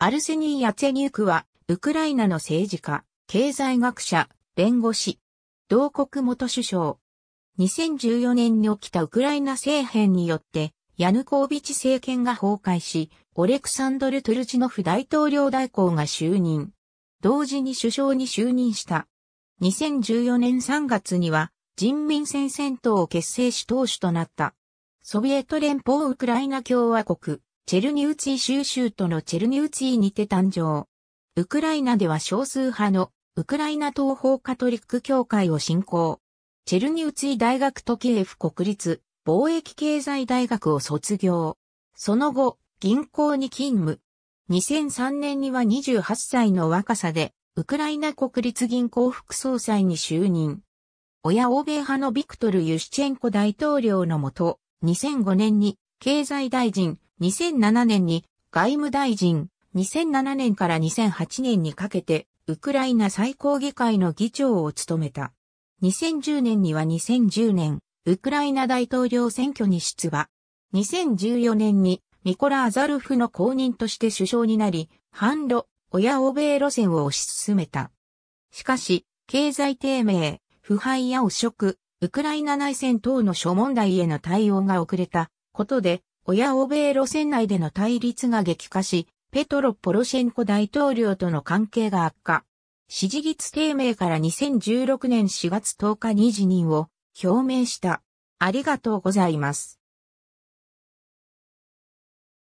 アルセニー・ヤツェニュークは、ウクライナの政治家、経済学者、弁護士、同国元首相。2014年に起きたウクライナ政変によって、ヤヌコービチ政権が崩壊し、オレクサンドル・トゥルチノフ大統領代行が就任。同時に首相に就任した。2014年3月には人民戦線党を結成し党首となった。ソビエト連邦ウクライナ共和国チェルニウツィ州州都のチェルニウツィにて誕生。ウクライナでは少数派のウクライナ東方カトリック教会を信仰。チェルニウツィ大学とキエフ国立貿易経済大学を卒業。その後、銀行に勤務。2003年には28歳の若さで、ウクライナ国立銀行副総裁に就任。親欧米派のビクトル・ユシチェンコ大統領のもと、2005年に経済大臣、2007年に外務大臣、2007年から2008年にかけて、ウクライナ最高議会の議長を務めた。2010年には2010年、ウクライナ大統領選挙に出馬。2014年にミコラ・アザルフの公認として首相になり、反ロ、親欧米路線を推し進めた。しかし、経済低迷、腐敗や汚職、ウクライナ内戦等の諸問題への対応が遅れたことで、親欧米路線内での対立が激化し、ペトロ・ポロシェンコ大統領との関係が悪化。支持率低迷から2016年4月10日に辞任を表明した。ありがとうございます。